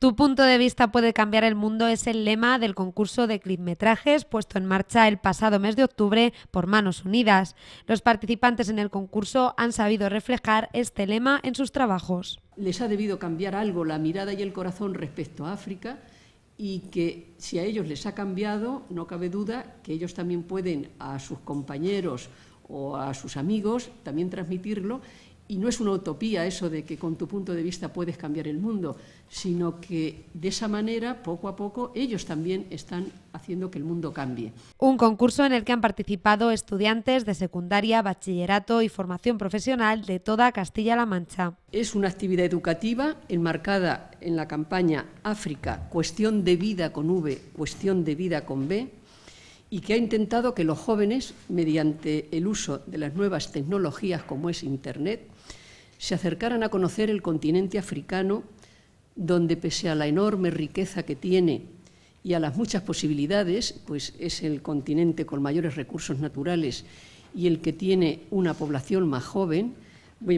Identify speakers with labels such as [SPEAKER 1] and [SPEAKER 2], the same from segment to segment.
[SPEAKER 1] Tu punto de vista puede cambiar el mundo es el lema del concurso de clipmetrajes puesto en marcha el pasado mes de octubre por Manos Unidas. Los participantes en el concurso han sabido reflejar este lema en sus trabajos. Les ha debido cambiar
[SPEAKER 2] algo la mirada y el corazón respecto a África y que si a ellos les ha cambiado, no cabe duda que ellos también pueden a sus compañeros o a sus amigos también transmitirlo y no es una utopía eso de que con tu punto de vista puedes cambiar el mundo, sino que de esa manera, poco a poco, ellos también están haciendo
[SPEAKER 1] que el mundo cambie. Un concurso en el que han participado estudiantes de secundaria, bachillerato y formación profesional de toda Castilla-La Mancha. Es una actividad educativa
[SPEAKER 2] enmarcada en la campaña África, cuestión de vida con V, cuestión de vida con B, y que ha intentado que los jóvenes, mediante el uso de las nuevas tecnologías como es Internet, se acercaran a conocer el continente africano, donde pese a la enorme riqueza que tiene y a las muchas posibilidades, pues es el continente con mayores recursos naturales y el que tiene una población más joven,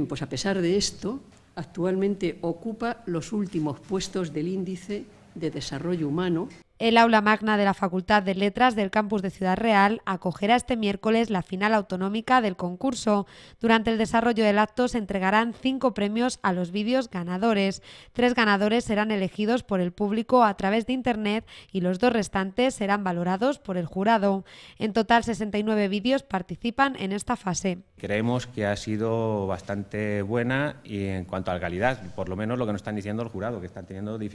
[SPEAKER 2] pues a pesar de esto, actualmente ocupa los últimos puestos del índice de desarrollo humano
[SPEAKER 1] el aula magna de la Facultad de Letras del campus de Ciudad Real acogerá este miércoles la final autonómica del concurso. Durante el desarrollo del acto se entregarán cinco premios a los vídeos ganadores. Tres ganadores serán elegidos por el público a través de Internet y los dos restantes serán valorados por el jurado. En total, 69 vídeos participan en esta fase.
[SPEAKER 2] Creemos que ha sido bastante buena y en cuanto a la calidad, por lo menos lo que nos están diciendo el jurado, que están teniendo dificultades.